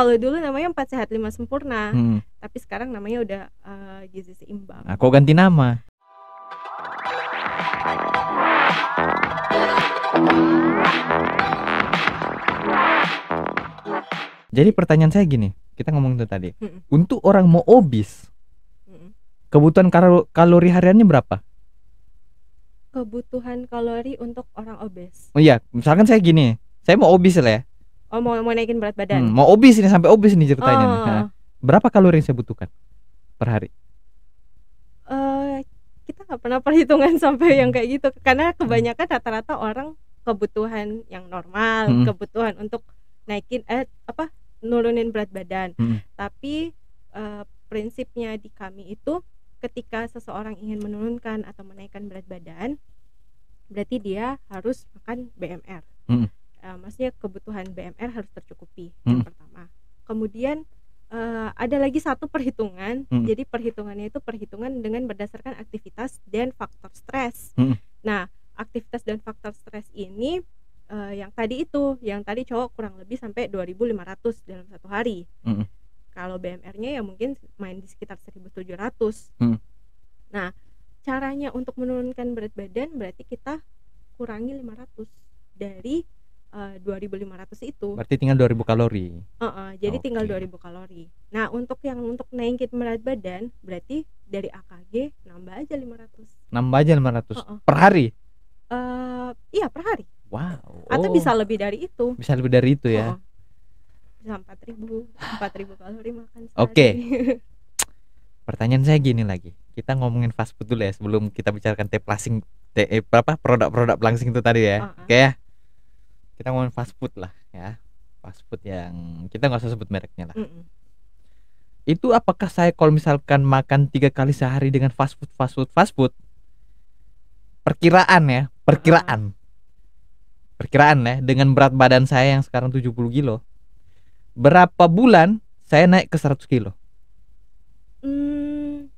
kalau dulu namanya empat sehat lima sempurna hmm. tapi sekarang namanya udah uh, gizi seimbang aku nah, ganti nama jadi pertanyaan saya gini kita ngomong itu tadi hmm. untuk orang mau obes hmm. kebutuhan kalori hariannya berapa kebutuhan kalori untuk orang obes oh iya misalkan saya gini saya mau obes lah ya Oh mau mau naikin berat badan. Hmm, mau obes ini sampai obes ini ceritanya oh. nih. berapa kalori yang saya butuhkan per hari? Uh, kita nggak pernah perhitungan sampai yang hmm. kayak gitu karena hmm. kebanyakan rata-rata orang kebutuhan yang normal, hmm. kebutuhan untuk naikin eh apa nurunin berat badan. Hmm. Tapi uh, prinsipnya di kami itu ketika seseorang ingin menurunkan atau menaikkan berat badan berarti dia harus makan BMR. Hmm uh, maksudnya kebutuhan BMR harus tercukupi hmm. yang pertama kemudian uh, ada lagi satu perhitungan hmm. jadi perhitungannya itu perhitungan dengan berdasarkan aktivitas dan faktor stres hmm. nah aktivitas dan faktor stres ini uh, yang tadi itu yang tadi cowok kurang lebih sampai 2.500 dalam satu hari hmm. kalau BMR-nya ya mungkin main di sekitar 1.700 hmm. nah caranya untuk menurunkan berat badan berarti kita kurangi 500 dari Eh, dua ribu lima ratus itu. Berarti tinggal dua ribu kalori. Uh -uh, jadi okay. tinggal ribu kalori. Nah, untuk yang untuk naikin berat badan berarti dari AKG nambah aja lima ratus. Nambah aja 500 uh -uh. per hari. Uh, iya, per hari. Wow. Oh. Atau bisa oh. lebih dari itu. Bisa lebih dari itu ya. Bisa empat ribu, empat ribu kalori makan Oke. Okay. Pertanyaan saya gini lagi. Kita ngomongin fast food dulu ya sebelum kita bicarakan teh plasing teh eh, apa produk-produk pelangsing itu tadi ya. Uh -uh. Oke ya kita ngomongin fast food lah ya fast food yang kita nggak usah sebut mereknya lah mm -mm. itu apakah saya kalau misalkan makan tiga kali sehari dengan fast food fast food fast food perkiraan ya perkiraan perkiraan ya dengan berat badan saya yang sekarang 70 kilo berapa bulan saya naik ke 100 kilo hmm,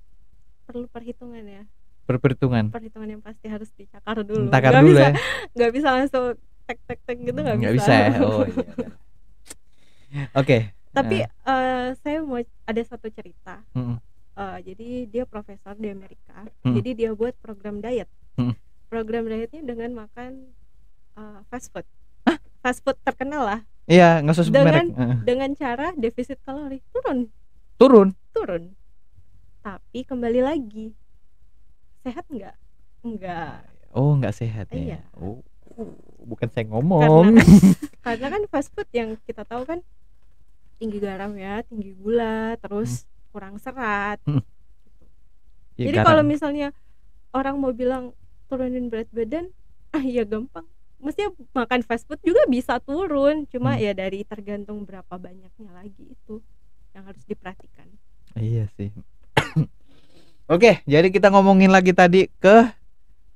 perlu perhitungan ya perhitungan perhitungan yang pasti harus dicakar dulu nggak dulu bisa ya. gak bisa langsung tek tek tek gitu nggak hmm, bisa. Oh iya. iya. Oke. okay. Tapi uh. saya mau ada satu cerita. Uh, jadi dia profesor di Amerika. Jadi dia buat program diet. Program dietnya dengan makan uh, fast food. Hah? Fast food terkenal lah. Iya, nggak usah dengan merek. dengan cara defisit kalori turun. Turun. Turun. Tapi kembali lagi sehat nggak? Enggak. Oh, nggak sehat ya. Iya. Oh bukan saya ngomong karena kan, karena kan fast food yang kita tahu kan tinggi garam ya tinggi gula terus hmm. kurang serat hmm. Gitu. ya, jadi kalau misalnya orang mau bilang turunin berat badan ah ya gampang mestinya makan fast food juga bisa turun cuma hmm. ya dari tergantung berapa banyaknya lagi itu yang harus diperhatikan iya sih oke jadi kita ngomongin lagi tadi ke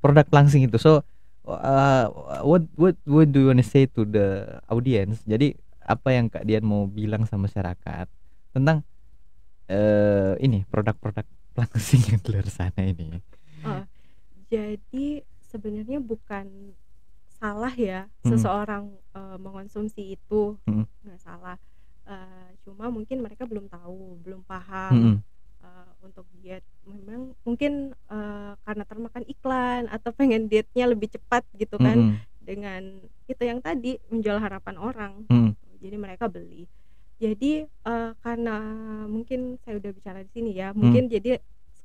produk langsing itu so uh, what what what do you want to say to the audience? Jadi apa yang Kak Dian mau bilang sama masyarakat tentang uh, ini produk-produk langsung yang di luar sana ini? Oh, jadi sebenarnya bukan salah ya hmm. seseorang uh, mengonsumsi itu hmm. nggak hmm. salah. Uh, cuma mungkin mereka belum tahu, belum paham. Hmm untuk diet memang mungkin uh, karena termakan iklan atau pengen dietnya lebih cepat gitu kan mm -hmm. dengan itu yang tadi menjual harapan orang mm jadi mereka beli jadi uh, karena mungkin saya udah bicara di sini ya mungkin mm. jadi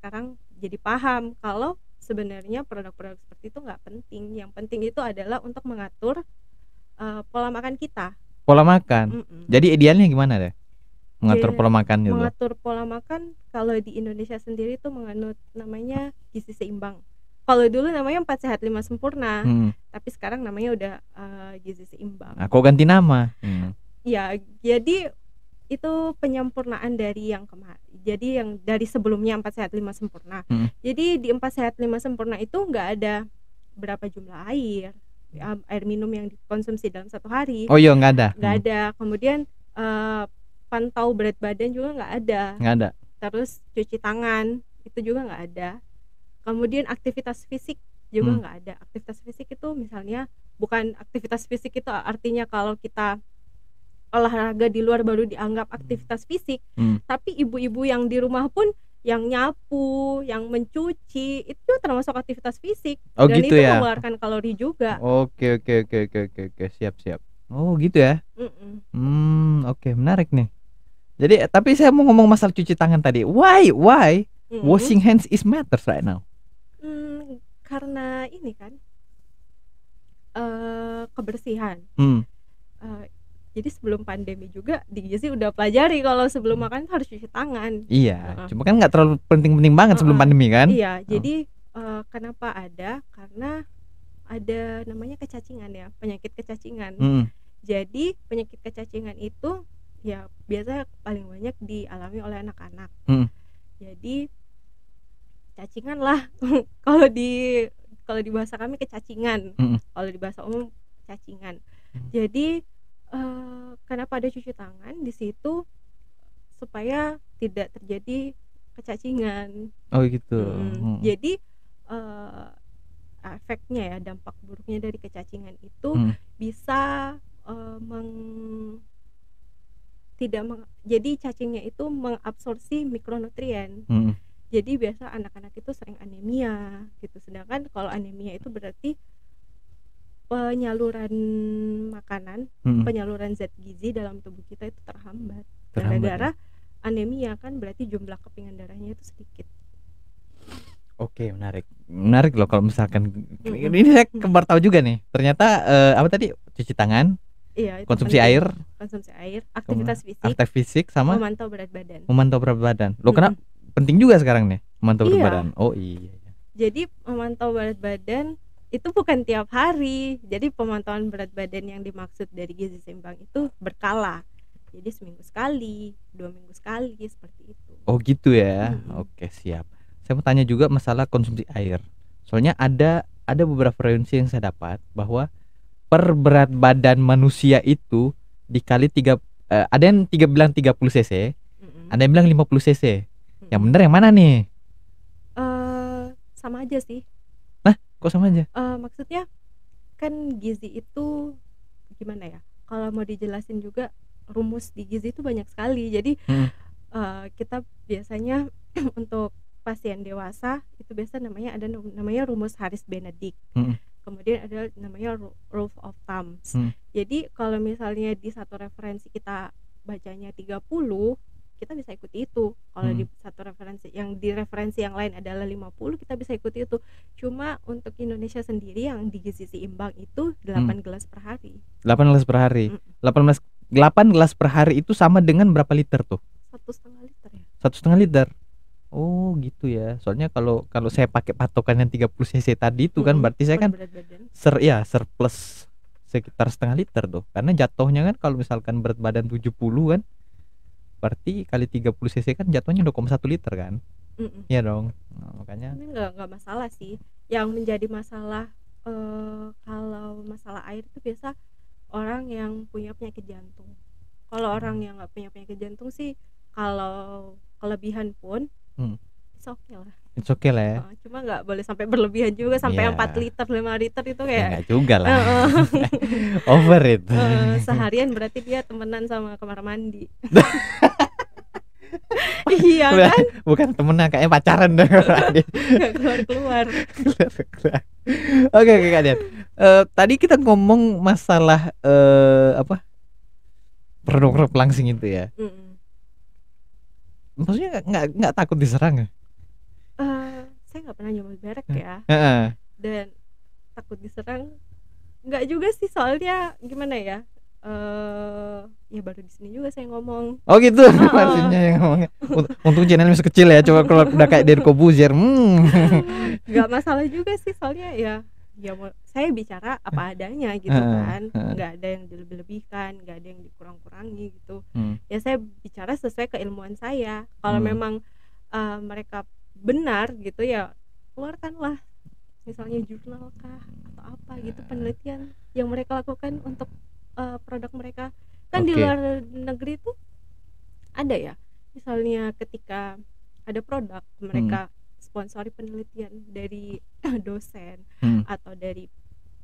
sekarang jadi paham kalau sebenarnya produk-produk seperti itu nggak penting yang penting itu adalah untuk mengatur uh, pola makan kita pola makan mm -mm. jadi idealnya gimana deh mengatur iya, pola makan gitu. Mengatur pola makan kalau di Indonesia sendiri itu menganut namanya gizi seimbang. Kalau dulu namanya empat sehat lima sempurna, hmm. tapi sekarang namanya udah uh, gizi seimbang. Aku ganti nama. Hmm. Ya, jadi itu penyempurnaan dari yang kemarin. Jadi yang dari sebelumnya empat sehat lima sempurna. Hmm. Jadi di empat sehat lima sempurna itu nggak ada berapa jumlah air, air minum yang dikonsumsi dalam satu hari. Oh iya nggak ada. Nggak hmm. ada. Kemudian uh, pantau berat badan juga nggak ada nggak ada terus cuci tangan itu juga nggak ada kemudian aktivitas fisik juga hmm. nggak hmm. ada aktivitas fisik itu misalnya bukan aktivitas fisik itu artinya kalau kita olahraga di luar baru dianggap aktivitas fisik hmm. tapi ibu-ibu yang di rumah pun yang nyapu, yang mencuci itu juga termasuk aktivitas fisik oh, dan gitu itu ya? mengeluarkan kalori juga. Oke oke oke oke oke siap siap. Oh gitu ya. Mm -mm. Hmm oke okay. menarik nih. Jadi tapi saya mau ngomong masalah cuci tangan tadi. Why why mm-hmm. washing hands is matters right now? Mm, karena ini kan uh, kebersihan. Mm. Uh, jadi sebelum pandemi juga di sini udah pelajari kalau sebelum hmm. makan harus cuci tangan. Iya, uh. cuma kan nggak terlalu penting-penting banget uh. sebelum pandemi kan? Iya, uh. jadi uh, kenapa ada? Karena ada namanya kecacingan ya, penyakit kecacingan. Mm. Jadi penyakit kecacingan itu ya biasa paling banyak dialami oleh anak-anak hmm. jadi cacingan lah kalau di kalau di bahasa kami kecacingan hmm. kalau di bahasa umum cacingan hmm. jadi eh, kenapa ada cuci tangan di situ supaya tidak terjadi kecacingan oh gitu hmm. hmm. jadi eh, efeknya ya dampak buruknya dari kecacingan itu hmm. bisa eh, meng tidak meng, jadi cacingnya itu mengabsorpsi mikronutrien. Hmm. Jadi biasa anak-anak itu sering anemia gitu. Sedangkan kalau anemia itu berarti penyaluran makanan, hmm. penyaluran zat gizi dalam tubuh kita itu terhambat. Ya? darah gara anemia kan berarti jumlah kepingan darahnya itu sedikit. Oke, menarik. Menarik loh kalau misalkan -hmm. ini saya kembar tahu juga nih. Ternyata eh, apa tadi? Cuci tangan, Iya, konsumsi penting. air, konsumsi air, aktivitas fisik, aktivitas fisik sama memantau berat badan. Memantau berat badan. Lo kena penting juga sekarang nih, memantau iya. berat badan. Oh iya, iya. Jadi memantau berat badan itu bukan tiap hari. Jadi pemantauan berat badan yang dimaksud dari gizi seimbang itu berkala. Jadi seminggu sekali, dua minggu sekali seperti itu. Oh gitu ya. Hmm. Oke siap. Saya mau tanya juga masalah konsumsi air. Soalnya ada ada beberapa referensi yang saya dapat bahwa per berat badan manusia itu dikali tiga uh, ada yang tiga bilang puluh cc, mm -hmm. ada yang bilang lima puluh cc. Mm -hmm. Yang benar yang mana nih? Uh, sama aja sih. Nah, kok sama aja? Uh, maksudnya kan gizi itu gimana ya? Kalau mau dijelasin juga rumus di gizi itu banyak sekali. Jadi hmm. uh, kita biasanya untuk pasien dewasa itu biasa namanya ada namanya rumus Harris Benedict. Hmm kemudian ada namanya rule of thumbs hmm. jadi kalau misalnya di satu referensi kita bacanya 30 kita bisa ikuti itu kalau hmm. di satu referensi yang di referensi yang lain adalah 50 kita bisa ikuti itu cuma untuk Indonesia sendiri yang di sisi seimbang itu 8 hmm. gelas per hari 8 gelas per hari hmm. 18 8 gelas per hari itu sama dengan berapa liter tuh satu setengah liter ya satu setengah liter Oh gitu ya. Soalnya kalau kalau saya pakai patokan yang 30 cc tadi itu kan berarti saya kan ser ya surplus sekitar setengah liter tuh. Karena jatuhnya kan kalau misalkan berat badan 70 kan berarti kali 30 cc kan jatuhnya 2,1 liter kan. Iya mm -mm. dong. Nah, makanya Ini enggak enggak masalah sih. Yang menjadi masalah eh, kalau masalah air itu biasa orang yang punya penyakit jantung. Kalau orang hmm. yang nggak punya penyakit jantung sih kalau kelebihan pun hmm. it's okay lah It's okay lah ya. Uh, cuma nggak boleh sampai berlebihan juga sampai yeah. Iya. 4 liter 5 liter itu kayak ya, nggak juga lah. Oh, oh. Over it. Uh, seharian berarti dia temenan sama kamar mandi. iya kan? Bukan temenan kayak pacaran deh. keluar keluar. Oke oke kalian. Uh, eh, tadi kita ngomong masalah uh, apa? Produk-produk langsing itu ya. Mm -mm maksudnya nggak nggak takut diserang ya? Uh, saya nggak pernah nyoba berak nah, ya. Uh, uh. Dan takut diserang nggak juga sih soalnya gimana ya? Uh, ya baru di sini juga saya ngomong. Oh gitu, uh, maksudnya yang ngomongnya. Untung channel masih kecil ya. Coba kalau udah kayak dari Buzier, hmm. Gak masalah juga sih soalnya ya ya saya bicara apa eh. adanya gitu eh, kan eh, nggak ada yang dilebih-lebihkan nggak ada yang dikurang-kurangi gitu hmm. ya saya bicara sesuai keilmuan saya kalau hmm. memang uh, mereka benar gitu ya keluarkanlah misalnya jurnal kah atau apa gitu penelitian yang mereka lakukan untuk uh, produk mereka kan okay. di luar negeri itu ada ya misalnya ketika ada produk mereka hmm sponsori penelitian dari dosen hmm. atau dari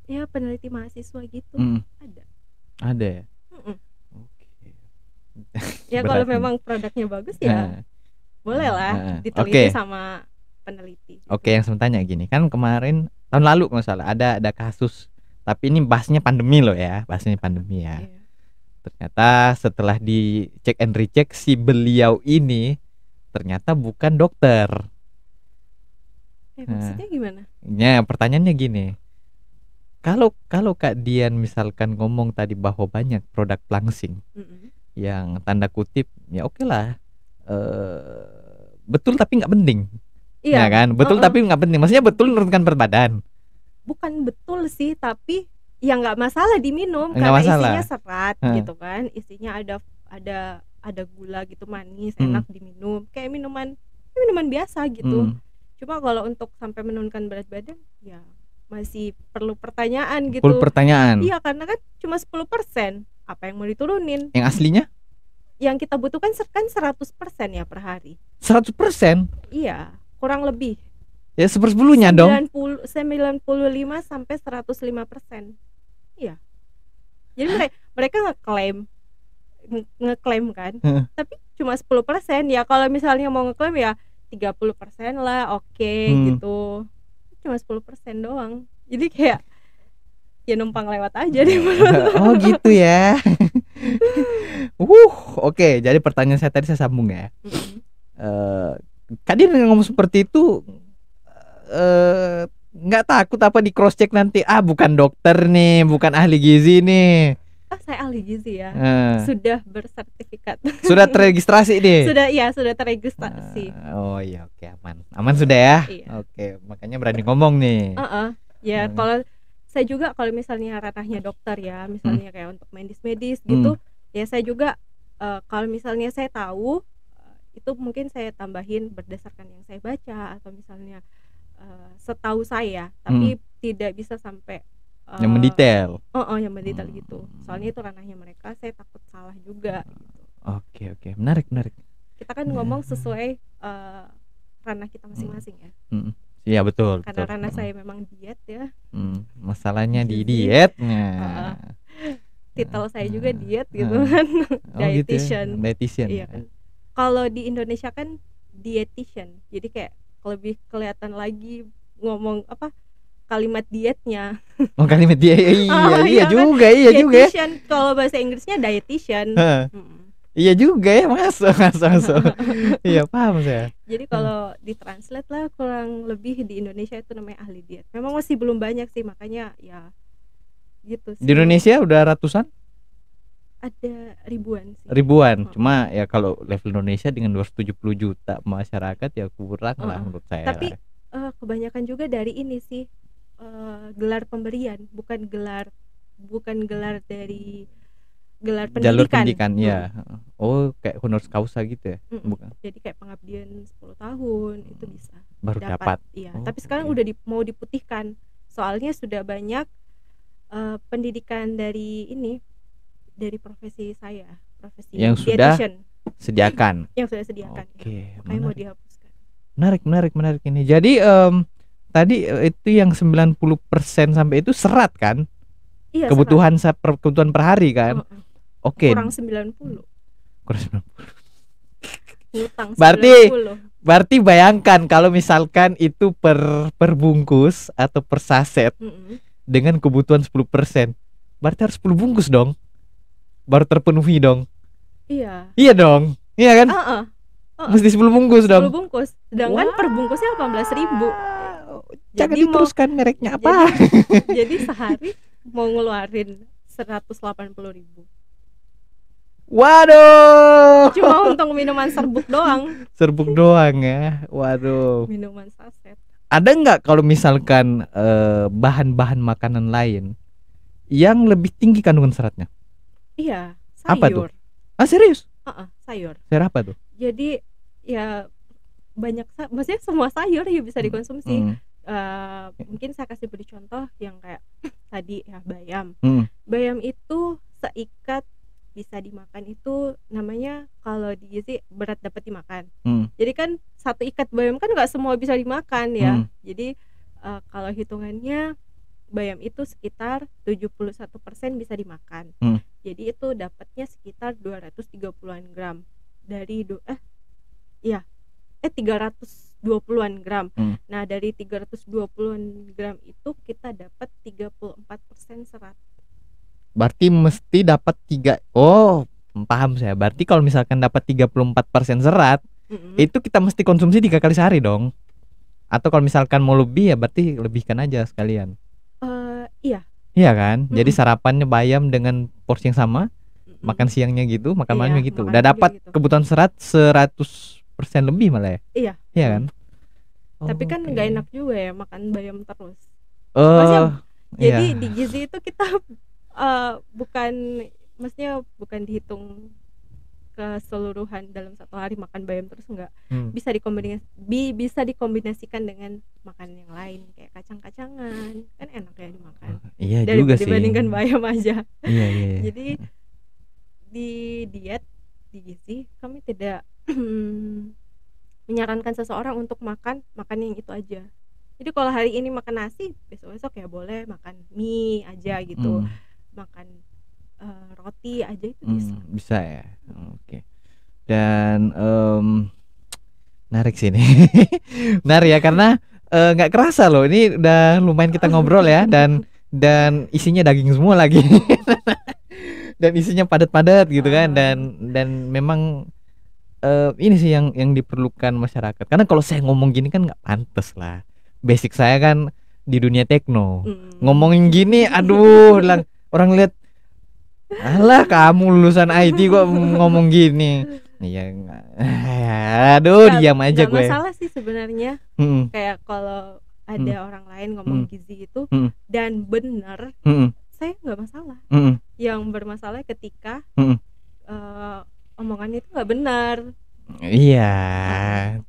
ya peneliti mahasiswa gitu hmm. ada ada ya oke okay. ya kalau memang produknya bagus ya nah. boleh lah nah. diteliti okay. sama peneliti oke okay, yang saya tanya gini kan kemarin tahun lalu nggak salah ada ada kasus tapi ini bahasnya pandemi loh ya bahasnya pandemi ya yeah. ternyata setelah dicek and recheck si beliau ini ternyata bukan dokter eh, nah, maksudnya gimana ya pertanyaannya gini kalau kalau Kak Dian misalkan ngomong tadi bahwa banyak produk langsing mm -hmm. yang tanda kutip ya oke okay lah uh, betul tapi nggak penting iya ya kan betul uh -uh. tapi nggak penting maksudnya betul menurunkan berat badan bukan betul sih tapi ya nggak masalah diminum gak karena masalah. isinya serat huh. gitu kan isinya ada ada ada gula gitu manis hmm. enak diminum kayak minuman ya minuman biasa gitu hmm cuma kalau untuk sampai menurunkan berat badan ya masih perlu pertanyaan gitu perlu pertanyaan iya karena kan cuma 10% apa yang mau diturunin yang aslinya yang kita butuhkan kan 100% ya per hari. 100%? Iya, kurang lebih. Ya sepersepuluhnya dong. 90 95 sampai 105%. Iya. Jadi mereka mereka ngeklaim ngeklaim kan, tapi cuma 10% ya kalau misalnya mau ngeklaim ya tiga puluh persen lah oke okay, hmm. gitu cuma sepuluh persen doang jadi kayak ya numpang lewat aja deh oh gitu ya uh oke okay. jadi pertanyaan saya tadi saya sambung ya mm -hmm. uh, eh, tadi ngomong seperti itu eh, nggak uh, takut apa di cross check nanti ah bukan dokter nih bukan ahli gizi nih oh saya ahli gizi ya Hmm. sudah bersertifikat sudah terregistrasi nih sudah iya sudah terregistrasi uh, oh iya oke okay, aman aman sudah ya iya. oke okay, makanya berani ngomong nih uh -uh. ya hmm. kalau saya juga kalau misalnya ranahnya dokter ya misalnya hmm. kayak untuk medis-medis gitu hmm. ya saya juga uh, kalau misalnya saya tahu uh, itu mungkin saya tambahin berdasarkan yang saya baca atau misalnya uh, setahu saya tapi hmm. tidak bisa sampai uh, yang mendetail oh oh yang mendetail hmm. gitu soalnya itu ranahnya mereka saya takut salah juga gitu oke okay, oke okay. menarik menarik kita kan ngomong sesuai uh, ranah kita masing-masing ya hmm. hmm. Iya betul. Karena betul. ranah saya hmm. memang diet ya. Hmm, masalahnya di dietnya. Uh, titel saya juga nah, diet gitu nah. kan. Oh, dietitian. Gitu ya? Dietitian. Iya ya? kan. Kalau di Indonesia kan dietitian. Jadi kayak lebih kelihatan lagi ngomong apa kalimat dietnya. Oh, kalimat diet. Iya, oh, iya, iya kan? juga, iya juga. Ya. Kalau bahasa Inggrisnya dietitian. Hmm. Iya juga ya, masuk, masuk, masuk. iya, paham saya. Jadi hmm. kalau hmm. ditranslate lah kurang lebih di Indonesia itu namanya ahli diet. Memang masih belum banyak sih, makanya ya gitu sih. Di Indonesia udah ratusan? Ada ribuan sih. Ribuan. Oh. Cuma ya kalau level Indonesia dengan 270 juta masyarakat ya kurang oh. lah hmm. menurut saya. Tapi lah. Eh, uh, kebanyakan juga dari ini sih uh, gelar pemberian bukan gelar bukan gelar dari gelar pendidikan jalur pendidikan oh. ya oh kayak honor causa gitu ya mm bukan jadi kayak pengabdian 10 tahun itu hmm. bisa baru dapat, dapat. iya oh, tapi sekarang okay. Iya. udah di, mau diputihkan soalnya sudah banyak uh, pendidikan dari ini dari profesi saya profesi yang sudah sediakan yang sudah sediakan iya. oke okay, ya. mau dihapuskan menarik menarik menarik ini jadi um, tadi eh, itu yang 90% sampai itu serat kan? Iya, kebutuhan serat. Per, kebutuhan per hari kan? Mm Oke. Okay. Kurang 90. Kurang 90. Utang 90. Berarti berarti bayangkan kalau misalkan itu per per bungkus atau per saset mm -hmm. dengan kebutuhan 10%. Berarti harus 10 bungkus dong. Baru terpenuhi dong. Iya. Iya dong. Iya kan? Uh -uh. Uh -uh. Mesti 10 bungkus 10 dong. 10 bungkus. Sedangkan wow. per bungkusnya 18 ribu Jangan jadi diteruskan mau, mereknya apa? Jadi, jadi sehari mau ngeluarin 180 ribu Waduh. Cuma untung minuman serbuk doang. Serbuk doang ya. Waduh. Minuman saset. Ada nggak kalau misalkan eh, bahan-bahan uh, makanan lain yang lebih tinggi kandungan seratnya? Iya, sayur. Apa tuh? Ah serius? Uh -uh, sayur. Sayur apa tuh? Jadi ya banyak, maksudnya semua sayur ya bisa dikonsumsi. Hmm uh, mungkin saya kasih beri contoh yang kayak tadi ya bayam hmm. bayam itu seikat bisa dimakan itu namanya kalau di gizi berat dapat dimakan hmm. jadi kan satu ikat bayam kan nggak semua bisa dimakan ya hmm. jadi uh, kalau hitungannya bayam itu sekitar 71% bisa dimakan hmm. jadi itu dapatnya sekitar 230-an gram dari do eh iya eh 300 320-an gram. Hmm. Nah, dari 320-an gram itu kita dapat 34% serat. Berarti mesti dapat 3 Oh, paham saya. Berarti kalau misalkan dapat 34% serat, -hmm. itu kita mesti konsumsi tiga kali sehari dong. Atau kalau misalkan mau lebih ya berarti lebihkan aja sekalian. Uh, iya. Iya kan? -hmm. Jadi sarapannya bayam dengan porsi yang sama, makan siangnya gitu, makan iya, malamnya gitu. Udah dapat gitu. kebutuhan serat 100 persen lebih malah ya iya iya kan oh, tapi kan oh, nggak okay. enak juga ya makan bayam terus uh, maksudnya, jadi iya. di gizi itu kita uh, bukan maksudnya bukan dihitung keseluruhan dalam satu hari makan bayam terus nggak hmm. bisa dikombinasi bi, bisa dikombinasikan dengan makan yang lain kayak kacang-kacangan kan enak ya dimakan uh, iya Dari, juga dibandingkan sih. bayam aja iya, iya, iya. jadi di diet di gizi kami tidak Hmm. menyarankan seseorang untuk makan makan yang itu aja jadi kalau hari ini makan nasi besok besok ya boleh makan mie aja gitu hmm. makan uh, roti aja itu hmm, bisa hmm, bisa ya oke dan um, narik sini narik ya karena eh, nggak uh, kerasa loh ini udah lumayan kita ngobrol ya dan dan isinya daging semua lagi dan isinya padat-padat gitu kan ah. dan dan memang uh, ini sih yang yang diperlukan masyarakat. Karena kalau saya ngomong gini kan nggak pantas lah. Basic saya kan di dunia tekno. Mm. Ngomongin gini, aduh, lang, orang lihat, alah kamu lulusan IT kok ngomong gini. Iya, aduh, gak, diam aja gak gue. masalah sih sebenarnya. Mm. Kayak kalau ada mm. orang lain ngomong mm. gizi itu mm. dan benar, mm. saya nggak masalah. Mm. Yang bermasalah ketika mm. uh, omongannya itu nggak benar Iya,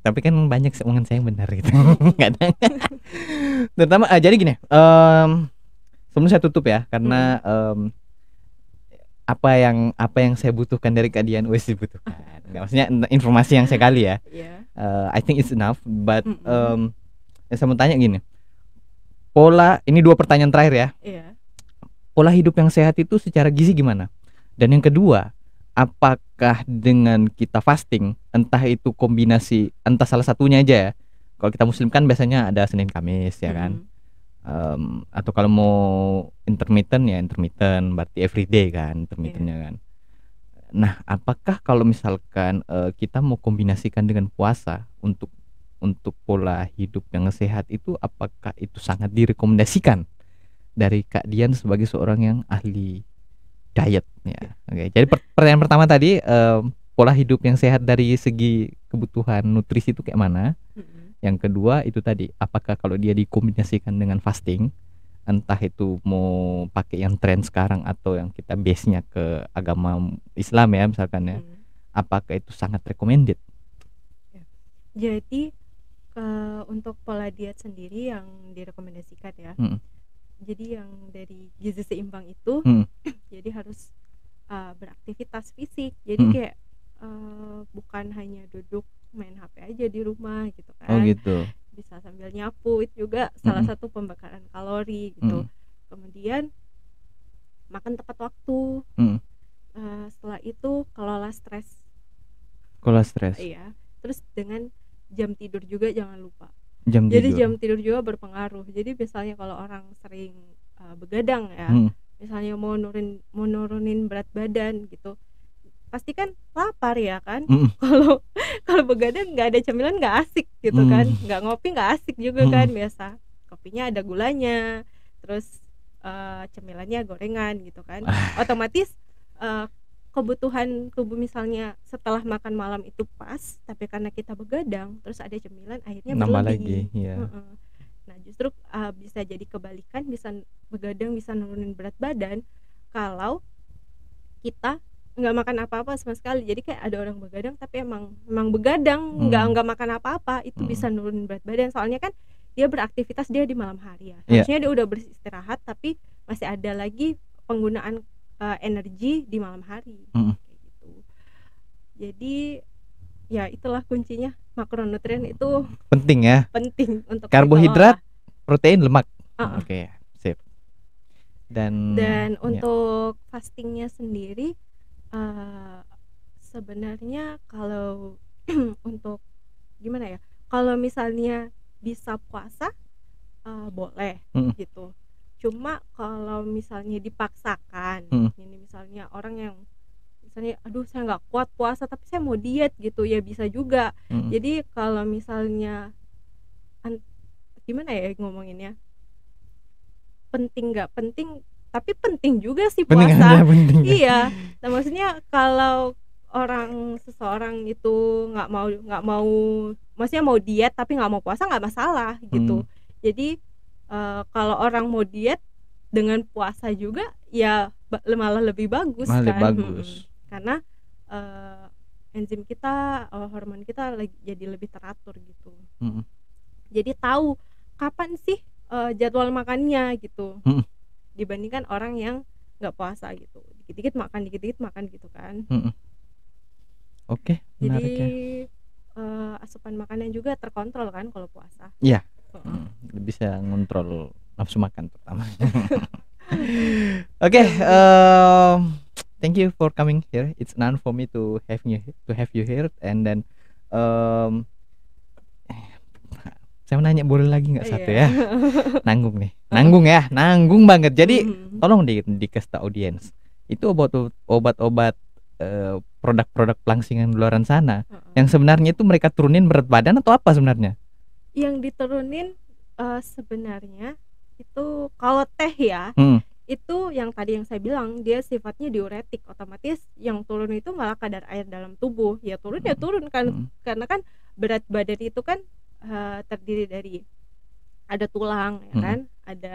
tapi kan banyak omongan saya yang benar gitu. Terutama uh, jadi gini, um, sebelum saya tutup ya, karena um, apa yang apa yang saya butuhkan dari kalian wes dibutuhkan. Enggak maksudnya informasi yang saya kali ya. Yeah. Iya. Uh, I think it's enough, but um, saya mau tanya gini. Pola ini dua pertanyaan terakhir ya. Yeah. Pola hidup yang sehat itu secara gizi gimana? Dan yang kedua, apakah dengan kita fasting entah itu kombinasi entah salah satunya aja ya kalau kita muslim kan biasanya ada Senin Kamis ya kan mm -hmm. um, atau kalau mau intermittent ya intermittent berarti everyday kan intermittentnya yeah. kan nah apakah kalau misalkan uh, kita mau kombinasikan dengan puasa untuk untuk pola hidup yang sehat itu apakah itu sangat direkomendasikan dari Kak Dian sebagai seorang yang ahli diet ya. Oke. Okay. Jadi pertanyaan pertama tadi um, pola hidup yang sehat dari segi kebutuhan nutrisi itu kayak mana? Yang kedua itu tadi apakah kalau dia dikombinasikan dengan fasting entah itu mau pakai yang tren sekarang atau yang kita base-nya ke agama Islam ya misalkan ya. Mm. Apakah itu sangat recommended? Ya. Jadi uh, untuk pola diet sendiri yang direkomendasikan ya. hmm jadi yang dari gizi seimbang itu hmm. jadi harus uh, beraktivitas fisik jadi hmm. kayak uh, bukan hanya duduk main HP aja di rumah gitu kan oh gitu bisa sambil nyapu itu juga hmm. salah satu pembakaran kalori gitu hmm. kemudian makan tepat waktu hmm. uh, setelah itu kelola stres kelola stres iya terus dengan jam tidur juga jangan lupa jam jadi tidur. jam tidur juga berpengaruh jadi misalnya kalau orang sering uh, begadang ya hmm. misalnya mau nurin mau nurunin berat badan gitu pasti kan lapar ya kan hmm. kalau hmm. kalau begadang nggak ada cemilan nggak asik gitu kan? hmm. kan nggak ngopi nggak asik juga hmm. kan biasa kopinya ada gulanya terus uh, cemilannya gorengan gitu kan ah. otomatis uh, kebutuhan tubuh misalnya setelah makan malam itu pas tapi karena kita begadang terus ada cemilan akhirnya nambah berlebih. lagi ya. nah justru uh, bisa jadi kebalikan bisa begadang bisa nurunin berat badan kalau kita nggak makan apa-apa sama sekali jadi kayak ada orang begadang tapi emang emang begadang hmm. nggak nggak makan apa-apa itu hmm. bisa nurunin berat badan soalnya kan dia beraktivitas dia di malam hari ya maksudnya iya. yeah. dia udah beristirahat tapi masih ada lagi penggunaan uh, energi di malam hari mm. gitu. jadi ya itulah kuncinya makronutrien itu penting ya penting untuk karbohidrat protein lemak uh -uh. oke okay, sip dan dan ya. untuk fastingnya sendiri uh, sebenarnya kalau untuk gimana ya kalau misalnya bisa puasa uh, boleh mm. gitu cuma kalau misalnya dipaksakan hmm. ini misalnya orang yang misalnya aduh saya nggak kuat puasa tapi saya mau diet gitu ya bisa juga hmm. jadi kalau misalnya gimana ya ngomonginnya penting nggak penting tapi penting juga sih puasa penting penting. iya nah maksudnya kalau orang seseorang itu nggak mau nggak mau maksudnya mau diet tapi nggak mau puasa nggak masalah gitu hmm. jadi Eh, kalau orang mau diet dengan puasa juga ya malah lebih bagus malah kan bagus. Hmm, karena uh, enzim kita uh, hormon kita lagi, jadi lebih teratur gitu hmm. jadi tahu kapan sih uh, jadwal makannya gitu hmm. dibandingkan orang yang nggak puasa gitu dikit-dikit makan dikit-dikit makan gitu kan hmm. oke okay, ya. jadi ya. uh, asupan makanan juga terkontrol kan kalau puasa iya hmm, bisa ngontrol nafsu makan pertama oke okay, um, thank you for coming here it's none for me to have you to have you here and then um, saya mau nanya boleh lagi nggak iya. satu ya nanggung nih nanggung ya nanggung banget jadi mm-hmm. tolong di di tau audiens itu obat obat-obat eh, produk-produk pelangsingan luaran sana uh-uh. yang sebenarnya itu mereka turunin berat badan atau apa sebenarnya yang diturunin uh, sebenarnya itu kalau teh ya hmm. itu yang tadi yang saya bilang dia sifatnya diuretik otomatis yang turun itu malah kadar air dalam tubuh ya turun ya turun kan hmm. karena kan berat badan itu kan uh, terdiri dari ada tulang ya hmm. kan ada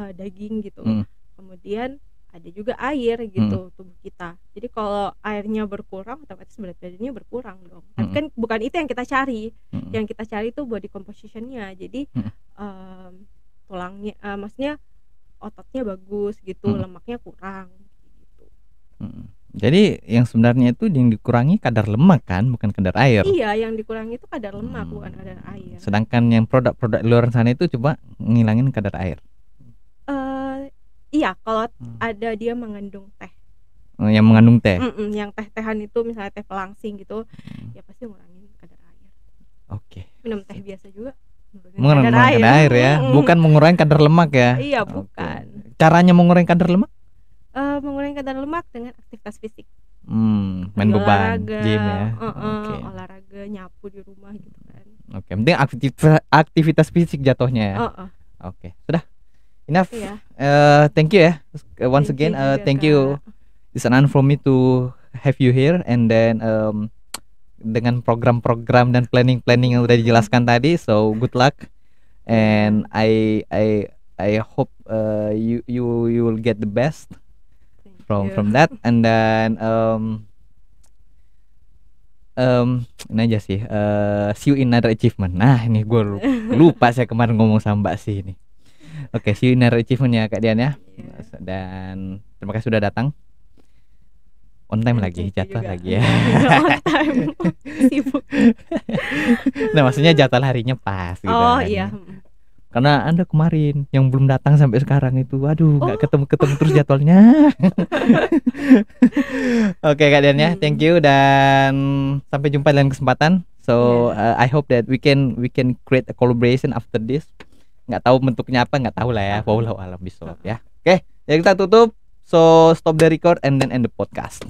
uh, daging gitu hmm. kemudian ada juga air gitu hmm. tubuh kita jadi kalau airnya berkurang otomatis berat badannya berkurang dong hmm. kan bukan itu yang kita cari hmm. yang kita cari itu body compositionnya jadi hmm. um, tulangnya uh, maksudnya ototnya bagus gitu hmm. lemaknya kurang gitu hmm. Jadi yang sebenarnya itu yang dikurangi kadar lemak kan, bukan kadar air. Iya, yang dikurangi itu kadar lemak hmm. bukan kadar air. Sedangkan yang produk-produk luar sana itu coba ngilangin kadar air. Iya, kalau hmm. ada dia mengandung teh. Oh, yang mengandung teh. Mm -mm, yang teh-tehan itu misalnya teh pelangsing gitu, hmm. ya pasti ngurangin kadar air. Oke. Okay. Minum teh biasa juga. Mengurangi kadar, kadar air, air ya, mm -mm. bukan mengurangi kadar lemak ya. Iya, okay. bukan. Caranya mengurangi kadar lemak? Uh, eh, mengurangi kadar lemak dengan aktivitas fisik. Hmm, main beban, olahraga, gym ya. Uh -uh, okay. olahraga, nyapu di rumah gitu kan. Oke, okay. penting aktivitas aktivitas fisik jatuhnya ya. Uh -uh. Oke, okay. sudah enough. Yeah. Iya. Uh, thank you ya. Yeah. Once thank again, you uh, eh, thank you. It's an honor for me to have you here and then um, dengan program-program dan planning-planning yang udah dijelaskan mm-hmm. tadi. So good luck and iya. I I I hope uh, you you you will get the best from from that and then um, um, ini aja sih uh, see you in another achievement nah ini gue lupa saya kemarin ngomong sama mbak sih ini Oke, okay, senior achievement ya Kak Dian ya. Yeah. Dan terima kasih sudah datang. On time lagi, jatuh lagi ya. On time. Sibuk. nah, maksudnya jatuh harinya pas gitu. Oh kan. iya. Karena Anda kemarin yang belum datang sampai sekarang itu aduh nggak oh. ketemu-ketemu terus jadwalnya. Oke okay, Kak Dian ya, hmm. thank you dan sampai jumpa dalam kesempatan. So yeah. uh, I hope that we can we can create a collaboration after this nggak tahu bentuknya apa nggak tahu lah ya wallahu alam bisawab ya oke okay, ya kita tutup so stop the record and then end the podcast